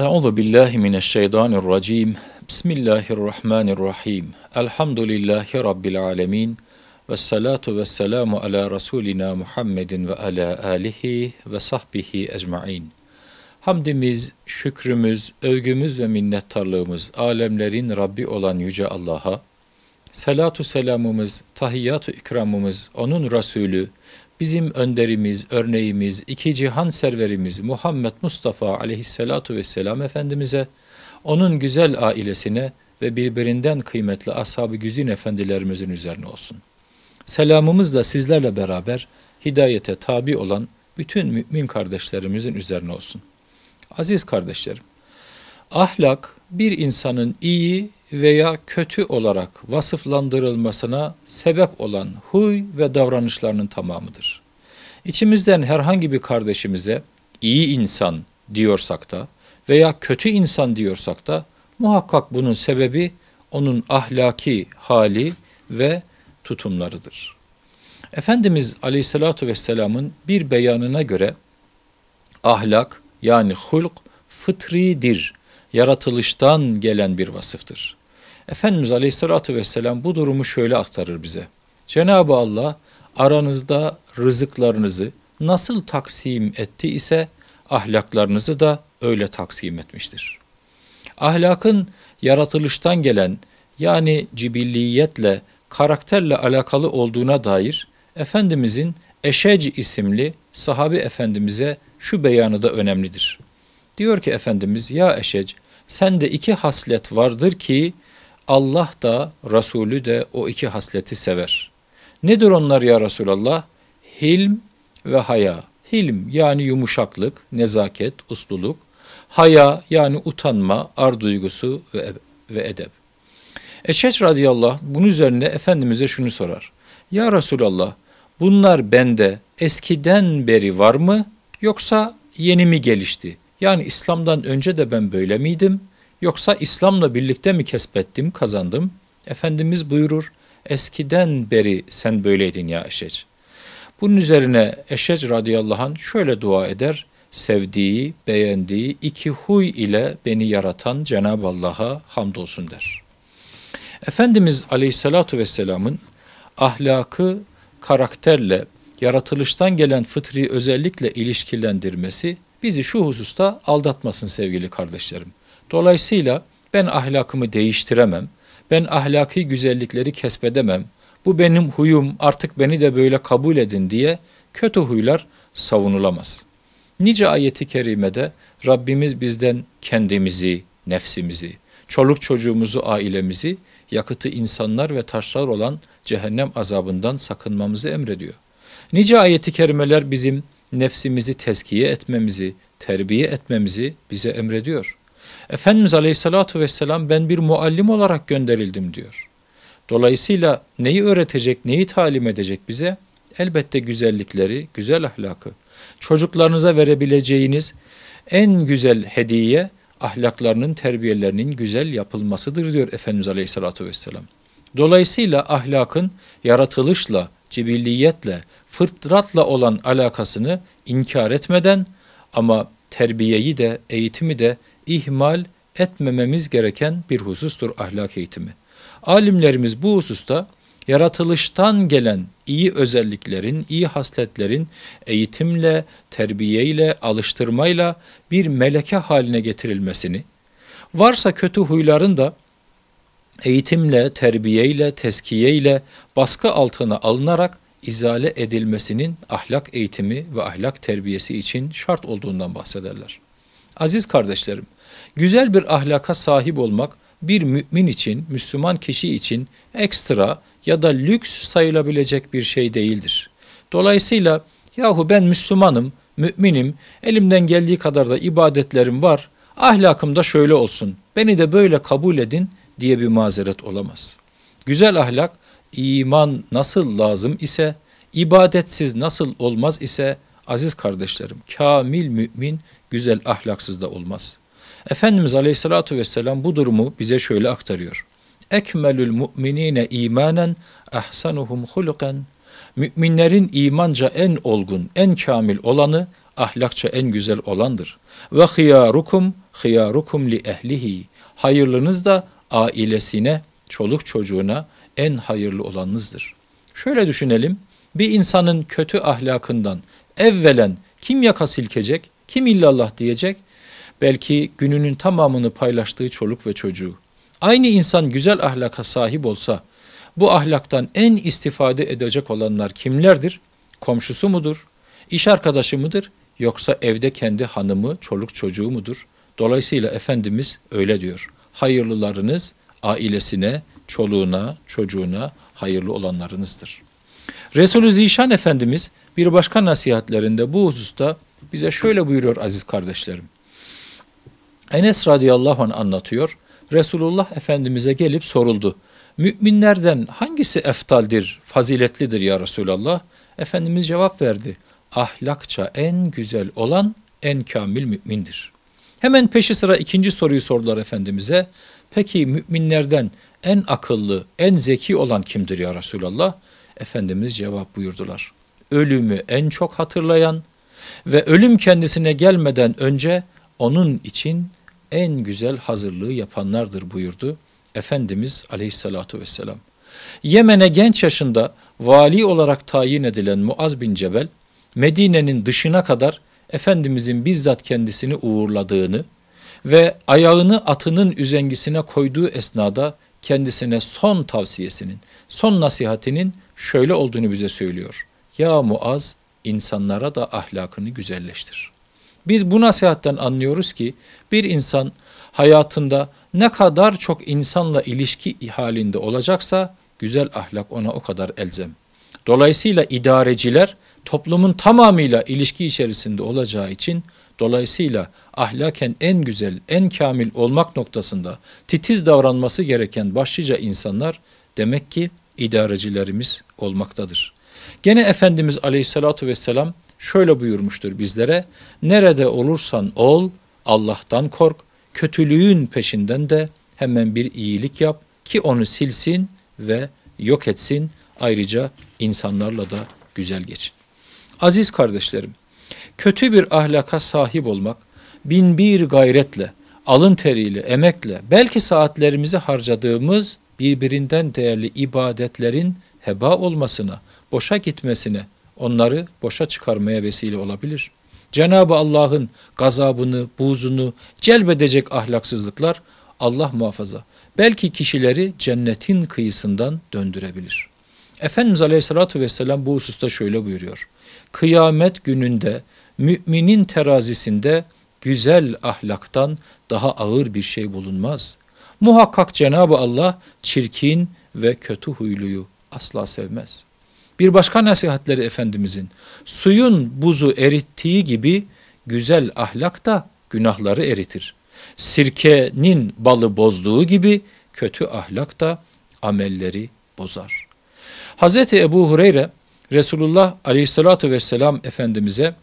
Euzu billahi mineşşeytanirracim. Bismillahirrahmanirrahim. Elhamdülillahi rabbil alamin. Ve salatu ve selamu ala rasulina Muhammedin ve ala alihi ve sahbihi ecmain. Hamdimiz, şükrümüz, övgümüz ve minnettarlığımız alemlerin Rabbi olan Yüce Allah'a, salatu selamımız, tahiyyatu ikramımız onun Resulü, bizim önderimiz, örneğimiz, iki cihan serverimiz Muhammed Mustafa aleyhissalatu vesselam Efendimiz'e, onun güzel ailesine ve birbirinden kıymetli ashab-ı güzin efendilerimizin üzerine olsun. Selamımız da sizlerle beraber hidayete tabi olan bütün mümin kardeşlerimizin üzerine olsun. Aziz kardeşlerim, ahlak bir insanın iyi veya kötü olarak vasıflandırılmasına sebep olan huy ve davranışlarının tamamıdır. İçimizden herhangi bir kardeşimize iyi insan diyorsak da veya kötü insan diyorsak da muhakkak bunun sebebi onun ahlaki hali ve tutumlarıdır. Efendimiz Aleyhisselatü Vesselam'ın bir beyanına göre ahlak yani hulk fıtridir, yaratılıştan gelen bir vasıftır. Efendimiz Aleyhisselatü Vesselam bu durumu şöyle aktarır bize. Cenab-ı Allah aranızda rızıklarınızı nasıl taksim etti ise ahlaklarınızı da öyle taksim etmiştir. Ahlakın yaratılıştan gelen yani cibilliyetle, karakterle alakalı olduğuna dair Efendimizin Eşec isimli sahabi efendimize şu beyanı da önemlidir. Diyor ki Efendimiz ya Eşec sende iki haslet vardır ki Allah da Resulü de o iki hasleti sever. Nedir onlar ya Resulallah? Hilm ve haya. Hilm yani yumuşaklık, nezaket, usluluk. Haya yani utanma, ar duygusu ve, ve edep. Eşeç radıyallah bunun üzerine Efendimiz'e şunu sorar. Ya Resulallah bunlar bende eskiden beri var mı yoksa yeni mi gelişti? Yani İslam'dan önce de ben böyle miydim? Yoksa İslam'la birlikte mi kesbettim, kazandım? Efendimiz buyurur, eskiden beri sen böyleydin ya Eşec. Bunun üzerine Eşec radıyallahu anh şöyle dua eder, sevdiği, beğendiği iki huy ile beni yaratan Cenab-ı Allah'a hamdolsun der. Efendimiz aleyhissalatu vesselamın ahlakı karakterle, yaratılıştan gelen fıtri özellikle ilişkilendirmesi bizi şu hususta aldatmasın sevgili kardeşlerim. Dolayısıyla ben ahlakımı değiştiremem. Ben ahlaki güzellikleri kesbedemem. Bu benim huyum artık beni de böyle kabul edin diye kötü huylar savunulamaz. Nice ayeti kerimede Rabbimiz bizden kendimizi, nefsimizi, çoluk çocuğumuzu, ailemizi, yakıtı insanlar ve taşlar olan cehennem azabından sakınmamızı emrediyor. Nice ayeti kerimeler bizim nefsimizi tezkiye etmemizi, terbiye etmemizi bize emrediyor. Efendimiz Aleyhisselatü Vesselam ben bir muallim olarak gönderildim diyor. Dolayısıyla neyi öğretecek, neyi talim edecek bize? Elbette güzellikleri, güzel ahlakı. Çocuklarınıza verebileceğiniz en güzel hediye ahlaklarının, terbiyelerinin güzel yapılmasıdır diyor Efendimiz Aleyhisselatü Vesselam. Dolayısıyla ahlakın yaratılışla, cibilliyetle, fıtratla olan alakasını inkar etmeden ama terbiyeyi de eğitimi de ihmal etmememiz gereken bir husustur ahlak eğitimi. Alimlerimiz bu hususta yaratılıştan gelen iyi özelliklerin, iyi hasletlerin eğitimle, terbiyeyle, alıştırmayla bir meleke haline getirilmesini, varsa kötü huyların da eğitimle, terbiyeyle, teskiyeyle baskı altına alınarak izale edilmesinin ahlak eğitimi ve ahlak terbiyesi için şart olduğundan bahsederler. Aziz kardeşlerim, güzel bir ahlaka sahip olmak bir mümin için, Müslüman kişi için ekstra ya da lüks sayılabilecek bir şey değildir. Dolayısıyla yahu ben Müslümanım, müminim, elimden geldiği kadar da ibadetlerim var, ahlakım da şöyle olsun, beni de böyle kabul edin diye bir mazeret olamaz. Güzel ahlak iman nasıl lazım ise ibadetsiz nasıl olmaz ise aziz kardeşlerim kamil mümin güzel ahlaksız da olmaz. Efendimiz Aleyhisselatü Vesselam bu durumu bize şöyle aktarıyor. Ekmelül müminine imanen ahsanuhum huluken. Müminlerin imanca en olgun, en kamil olanı ahlakça en güzel olandır. Ve hıyarukum hıyarukum li ehlihi. Hayırlınız da ailesine, çoluk çocuğuna en hayırlı olanınızdır. Şöyle düşünelim, bir insanın kötü ahlakından evvelen kim yaka silkecek, kim illallah diyecek? Belki gününün tamamını paylaştığı çoluk ve çocuğu. Aynı insan güzel ahlaka sahip olsa, bu ahlaktan en istifade edecek olanlar kimlerdir? Komşusu mudur? İş arkadaşı mıdır? Yoksa evde kendi hanımı, çoluk çocuğu mudur? Dolayısıyla Efendimiz öyle diyor hayırlılarınız ailesine, çoluğuna, çocuğuna hayırlı olanlarınızdır. Resulü Zişan Efendimiz bir başka nasihatlerinde bu hususta bize şöyle buyuruyor aziz kardeşlerim. Enes radıyallahu anh anlatıyor. Resulullah Efendimiz'e gelip soruldu. Müminlerden hangisi eftaldir, faziletlidir ya Resulallah? Efendimiz cevap verdi. Ahlakça en güzel olan en kamil mümindir. Hemen peşi sıra ikinci soruyu sordular Efendimiz'e. Peki müminlerden en akıllı, en zeki olan kimdir ya Resulallah? Efendimiz cevap buyurdular. Ölümü en çok hatırlayan ve ölüm kendisine gelmeden önce onun için en güzel hazırlığı yapanlardır buyurdu Efendimiz aleyhissalatu vesselam. Yemen'e genç yaşında vali olarak tayin edilen Muaz bin Cebel, Medine'nin dışına kadar Efendimizin bizzat kendisini uğurladığını ve ayağını atının üzengisine koyduğu esnada kendisine son tavsiyesinin, son nasihatinin şöyle olduğunu bize söylüyor. Ya Muaz insanlara da ahlakını güzelleştir. Biz bu nasihatten anlıyoruz ki bir insan hayatında ne kadar çok insanla ilişki halinde olacaksa güzel ahlak ona o kadar elzem. Dolayısıyla idareciler toplumun tamamıyla ilişki içerisinde olacağı için dolayısıyla ahlaken en güzel, en kamil olmak noktasında titiz davranması gereken başlıca insanlar demek ki idarecilerimiz olmaktadır. Gene Efendimiz Aleyhisselatü Vesselam şöyle buyurmuştur bizlere. Nerede olursan ol, Allah'tan kork, kötülüğün peşinden de hemen bir iyilik yap ki onu silsin ve yok etsin. Ayrıca insanlarla da güzel geçin. Aziz kardeşlerim, kötü bir ahlaka sahip olmak bin bir gayretle, alın teriyle, emekle, belki saatlerimizi harcadığımız birbirinden değerli ibadetlerin heba olmasına, boşa gitmesine, onları boşa çıkarmaya vesile olabilir. Cenab-ı Allah'ın gazabını, buzunu celbedecek ahlaksızlıklar Allah muhafaza belki kişileri cennetin kıyısından döndürebilir. Efendimiz Aleyhisselatü Vesselam bu hususta şöyle buyuruyor. Kıyamet gününde müminin terazisinde güzel ahlaktan daha ağır bir şey bulunmaz. Muhakkak Cenab-ı Allah çirkin ve kötü huyluyu asla sevmez. Bir başka nasihatleri Efendimizin suyun buzu erittiği gibi güzel ahlak da günahları eritir. Sirkenin balı bozduğu gibi kötü ahlak da amelleri bozar.'' Hazreti Ebu Hureyre Resulullah Aleyhisselatü vesselam Efendimiz'e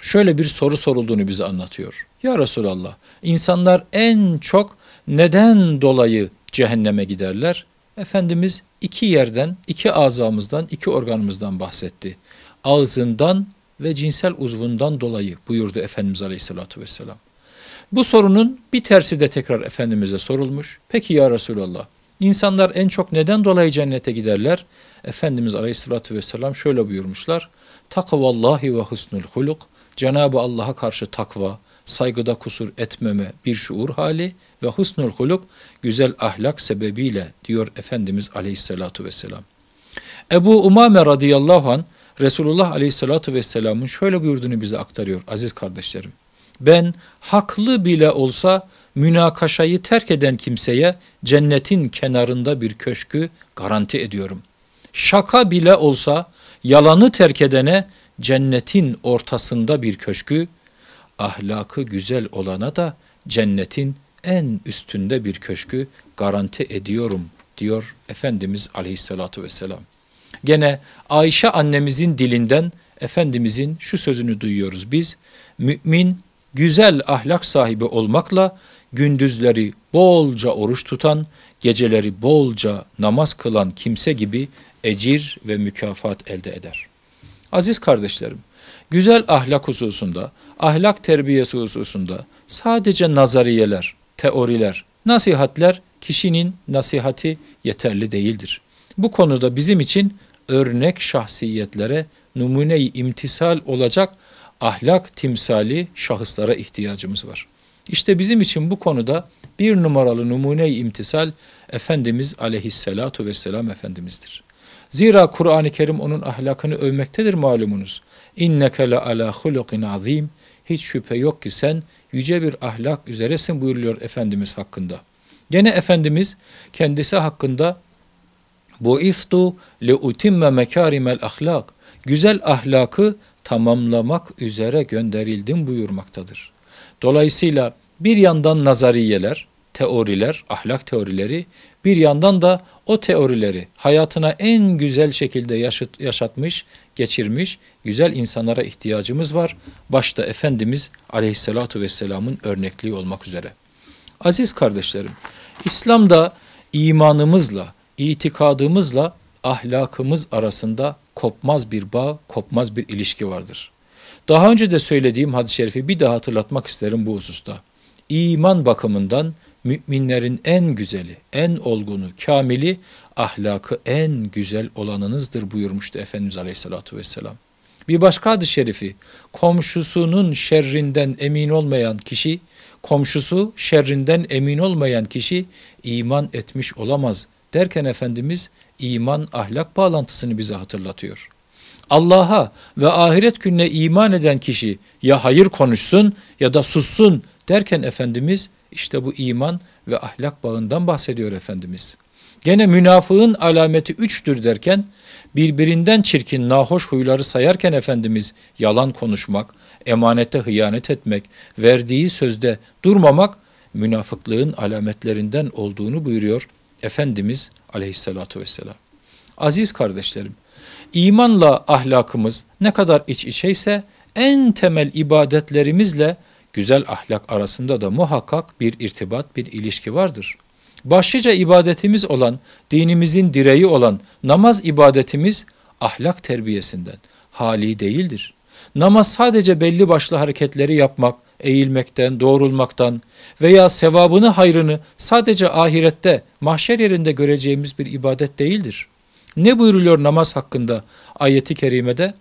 şöyle bir soru sorulduğunu bize anlatıyor. Ya Resulallah insanlar en çok neden dolayı cehenneme giderler? Efendimiz iki yerden, iki azamızdan, iki organımızdan bahsetti. Ağzından ve cinsel uzvundan dolayı buyurdu Efendimiz Aleyhisselatü Vesselam. Bu sorunun bir tersi de tekrar Efendimiz'e sorulmuş. Peki ya Resulallah İnsanlar en çok neden dolayı cennete giderler? Efendimiz Aleyhisselatü Vesselam şöyle buyurmuşlar. Takvallahi ve husnul huluk. Cenab-ı Allah'a karşı takva, saygıda kusur etmeme bir şuur hali ve husnul huluk güzel ahlak sebebiyle diyor Efendimiz Aleyhisselatü Vesselam. Ebu Umame radıyallahu an Resulullah Aleyhisselatü Vesselam'ın şöyle buyurduğunu bize aktarıyor aziz kardeşlerim. Ben haklı bile olsa münakaşayı terk eden kimseye cennetin kenarında bir köşkü garanti ediyorum. Şaka bile olsa yalanı terk edene cennetin ortasında bir köşkü, ahlakı güzel olana da cennetin en üstünde bir köşkü garanti ediyorum diyor Efendimiz aleyhissalatu vesselam. Gene Ayşe annemizin dilinden Efendimizin şu sözünü duyuyoruz biz. Mümin güzel ahlak sahibi olmakla gündüzleri bolca oruç tutan, geceleri bolca namaz kılan kimse gibi ecir ve mükafat elde eder. Aziz kardeşlerim, güzel ahlak hususunda, ahlak terbiyesi hususunda sadece nazariyeler, teoriler, nasihatler kişinin nasihati yeterli değildir. Bu konuda bizim için örnek şahsiyetlere numune-i imtisal olacak ahlak timsali şahıslara ihtiyacımız var. İşte bizim için bu konuda bir numaralı numune-i imtisal Efendimiz aleyhissalatu vesselam Efendimiz'dir. Zira Kur'an-ı Kerim onun ahlakını övmektedir malumunuz. İnneke le ala hulukin azim. Hiç şüphe yok ki sen yüce bir ahlak üzeresin buyuruyor Efendimiz hakkında. Gene Efendimiz kendisi hakkında bu iftu le utimme mekarimel ahlak. Güzel ahlakı tamamlamak üzere gönderildim buyurmaktadır. Dolayısıyla bir yandan nazariyeler, teoriler, ahlak teorileri, bir yandan da o teorileri hayatına en güzel şekilde yaşat, yaşatmış, geçirmiş güzel insanlara ihtiyacımız var. Başta Efendimiz Aleyhisselatu Vesselam'ın örnekliği olmak üzere. Aziz kardeşlerim, İslam'da imanımızla, itikadımızla ahlakımız arasında kopmaz bir bağ, kopmaz bir ilişki vardır. Daha önce de söylediğim hadis-i şerifi bir daha hatırlatmak isterim bu hususta iman bakımından müminlerin en güzeli, en olgunu, kamili, ahlakı en güzel olanınızdır buyurmuştu Efendimiz Aleyhisselatü Vesselam. Bir başka hadis-i şerifi, komşusunun şerrinden emin olmayan kişi, komşusu şerrinden emin olmayan kişi iman etmiş olamaz derken Efendimiz iman ahlak bağlantısını bize hatırlatıyor. Allah'a ve ahiret gününe iman eden kişi ya hayır konuşsun ya da sussun derken Efendimiz işte bu iman ve ahlak bağından bahsediyor Efendimiz. Gene münafığın alameti üçtür derken birbirinden çirkin nahoş huyları sayarken Efendimiz yalan konuşmak, emanete hıyanet etmek, verdiği sözde durmamak münafıklığın alametlerinden olduğunu buyuruyor Efendimiz aleyhissalatu vesselam. Aziz kardeşlerim, imanla ahlakımız ne kadar iç içeyse en temel ibadetlerimizle güzel ahlak arasında da muhakkak bir irtibat, bir ilişki vardır. Başlıca ibadetimiz olan, dinimizin direği olan namaz ibadetimiz ahlak terbiyesinden hali değildir. Namaz sadece belli başlı hareketleri yapmak, eğilmekten, doğrulmaktan veya sevabını, hayrını sadece ahirette, mahşer yerinde göreceğimiz bir ibadet değildir. Ne buyuruluyor namaz hakkında ayeti kerimede?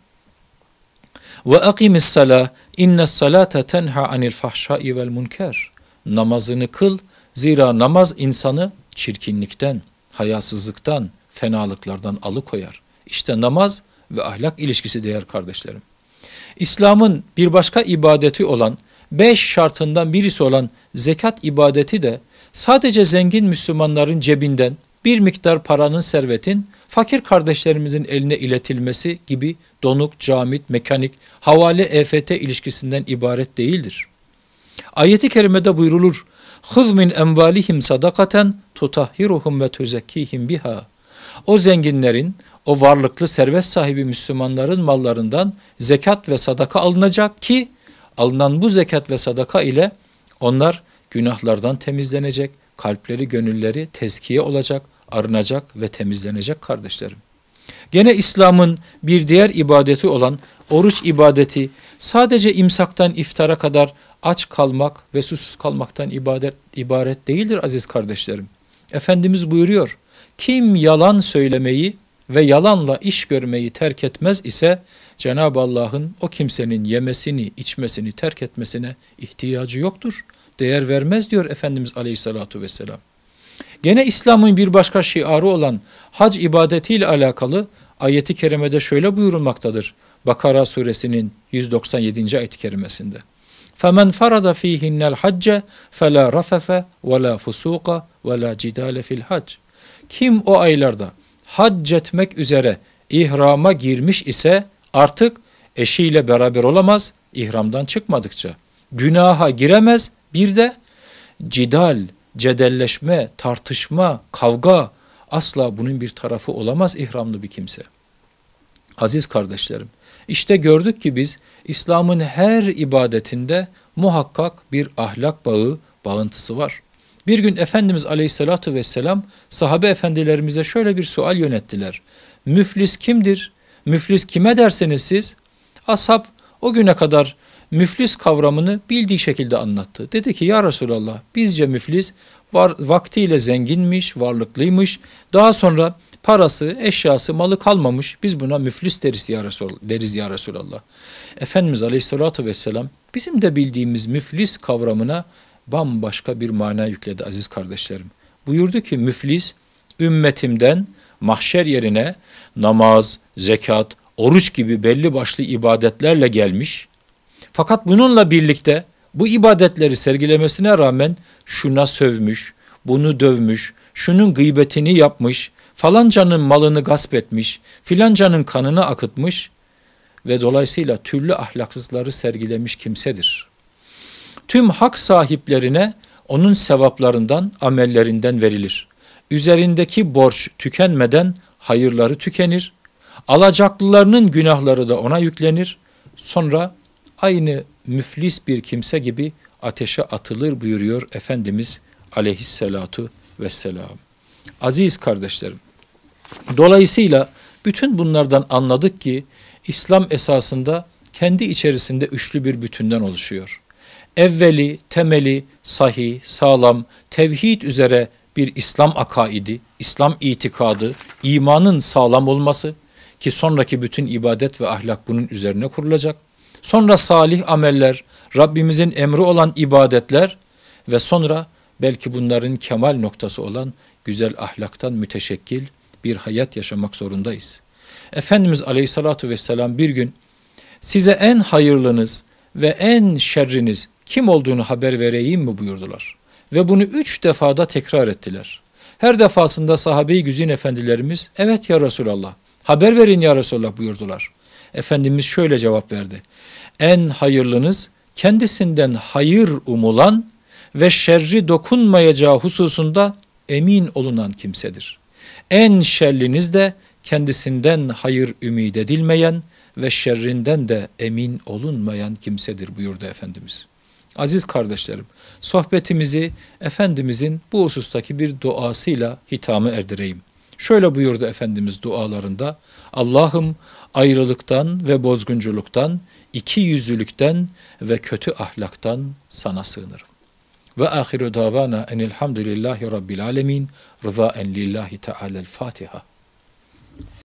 Ve akimis sala İnne salate tenha anil fahşai vel munker. Namazını kıl. Zira namaz insanı çirkinlikten, hayasızlıktan, fenalıklardan alıkoyar. İşte namaz ve ahlak ilişkisi değer kardeşlerim. İslam'ın bir başka ibadeti olan beş şartından birisi olan zekat ibadeti de sadece zengin Müslümanların cebinden bir miktar paranın, servetin fakir kardeşlerimizin eline iletilmesi gibi donuk, camit, mekanik, havale, EFT ilişkisinden ibaret değildir. Ayeti kerimede buyrulur. خُذْ مِنْ اَمْوَالِهِمْ صَدَقَةً تُطَهِّرُهُمْ وَتُزَكِّيهِمْ biha. O zenginlerin, o varlıklı servet sahibi Müslümanların mallarından zekat ve sadaka alınacak ki alınan bu zekat ve sadaka ile onlar günahlardan temizlenecek, kalpleri, gönülleri tezkiye olacak, arınacak ve temizlenecek kardeşlerim. Gene İslam'ın bir diğer ibadeti olan oruç ibadeti sadece imsaktan iftara kadar aç kalmak ve susuz kalmaktan ibadet, ibaret değildir aziz kardeşlerim. Efendimiz buyuruyor, kim yalan söylemeyi ve yalanla iş görmeyi terk etmez ise Cenab-ı Allah'ın o kimsenin yemesini, içmesini terk etmesine ihtiyacı yoktur değer vermez diyor Efendimiz Aleyhisselatü Vesselam. Gene İslam'ın bir başka şiarı olan hac ibadetiyle alakalı ayeti kerimede şöyle buyurulmaktadır. Bakara suresinin 197. ayet-i kerimesinde. فَمَنْ فَرَضَ ف۪يهِنَّ الْحَجَّ فَلَا رَفَفَ وَلَا فُسُوقَ وَلَا جِدَالَ فِي الْحَجِّ Kim o aylarda hac etmek üzere ihrama girmiş ise artık eşiyle beraber olamaz ihramdan çıkmadıkça. Günaha giremez, bir de cidal, cedelleşme, tartışma, kavga asla bunun bir tarafı olamaz ihramlı bir kimse. Aziz kardeşlerim, işte gördük ki biz İslam'ın her ibadetinde muhakkak bir ahlak bağı, bağıntısı var. Bir gün Efendimiz Aleyhisselatü Vesselam sahabe efendilerimize şöyle bir sual yönettiler. Müflis kimdir? Müflis kime derseniz siz? Ashab o güne kadar müflis kavramını bildiği şekilde anlattı. Dedi ki ya Resulallah bizce müflis var, vaktiyle zenginmiş, varlıklıymış. Daha sonra parası, eşyası, malı kalmamış. Biz buna müflis deriz ya, Resul, deriz ya Resulallah. Efendimiz Aleyhisselatü Vesselam bizim de bildiğimiz müflis kavramına bambaşka bir mana yükledi aziz kardeşlerim. Buyurdu ki müflis ümmetimden mahşer yerine namaz, zekat, oruç gibi belli başlı ibadetlerle gelmiş, fakat bununla birlikte bu ibadetleri sergilemesine rağmen şuna sövmüş, bunu dövmüş, şunun gıybetini yapmış, falancanın malını gasp etmiş, filancanın kanını akıtmış ve dolayısıyla türlü ahlaksızları sergilemiş kimsedir. Tüm hak sahiplerine onun sevaplarından, amellerinden verilir. Üzerindeki borç tükenmeden hayırları tükenir. Alacaklılarının günahları da ona yüklenir. Sonra aynı müflis bir kimse gibi ateşe atılır buyuruyor Efendimiz aleyhisselatu vesselam. Aziz kardeşlerim, dolayısıyla bütün bunlardan anladık ki İslam esasında kendi içerisinde üçlü bir bütünden oluşuyor. Evveli, temeli, sahi, sağlam, tevhid üzere bir İslam akaidi, İslam itikadı, imanın sağlam olması ki sonraki bütün ibadet ve ahlak bunun üzerine kurulacak sonra salih ameller, Rabbimizin emri olan ibadetler ve sonra belki bunların kemal noktası olan güzel ahlaktan müteşekkil bir hayat yaşamak zorundayız. Efendimiz Aleyhissalatu vesselam bir gün size en hayırlınız ve en şerriniz kim olduğunu haber vereyim mi buyurdular. Ve bunu üç defada tekrar ettiler. Her defasında sahabe-i güzin efendilerimiz evet ya Resulallah haber verin ya Resulallah buyurdular. Efendimiz şöyle cevap verdi. En hayırlınız kendisinden hayır umulan ve şerri dokunmayacağı hususunda emin olunan kimsedir. En şerliniz de kendisinden hayır ümid edilmeyen ve şerrinden de emin olunmayan kimsedir buyurdu Efendimiz. Aziz kardeşlerim, sohbetimizi Efendimizin bu husustaki bir duasıyla hitamı erdireyim. Şöyle buyurdu Efendimiz dualarında, Allah'ım ayrılıktan ve bozgunculuktan, iki yüzlülükten ve kötü ahlaktan sana sığınırım. Ve ahiru davana enilhamdülillahi rabbil alemin, rızaen lillahi teala'l-Fatiha.